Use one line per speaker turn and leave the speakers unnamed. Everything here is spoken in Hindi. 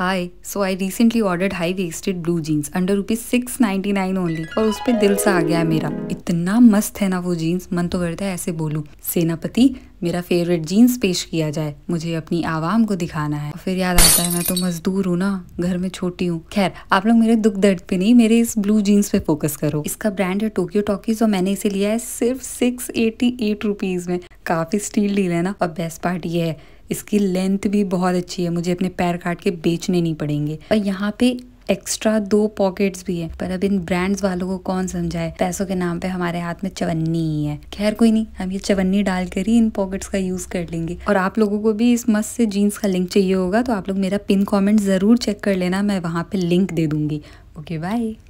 hi so I recently ordered high waisted blue jeans under rupees six ninety nine only और उस पर दिल सा आ गया है मेरा इतना मस्त है ना वो जीन्स मन तो करता है ऐसे बोलूँ सेनापति मेरा फेवरेट जीन्स पेश किया जाए मुझे अपनी आवाम को दिखाना है फिर याद आता है मैं तो मजदूर हूँ ना घर में छोटी हूँ खैर आप लोग मेरे दुख दर्द पे नहीं मेरे इस ब्लू जीन्स पे फोकस करो इसका ब्रांड है टोक्यो टॉकीज और मैंने इसे लिया है सिर्फ सिक्स एटी एट रुपीज में काफ़ी स्टील डील है ना और बेस्ट पार्ट ये है इसकी लेंथ भी बहुत अच्छी है मुझे अपने पैर काट के बेचने नहीं पड़ेंगे और यहाँ पे एक्स्ट्रा दो पॉकेट्स भी है पर अब इन ब्रांड्स वालों को कौन समझाए पैसों के नाम पे हमारे हाथ में चवन्नी ही है खैर कोई नहीं हम ये चवन्नी डाल कर ही इन पॉकेट्स का यूज कर लेंगे और आप लोगों को भी इस मस्त से जीन्स का लिंक चाहिए होगा तो आप लोग मेरा पिन कॉमेंट जरूर चेक कर लेना मैं वहाँ पे लिंक दे दूंगी ओके बाय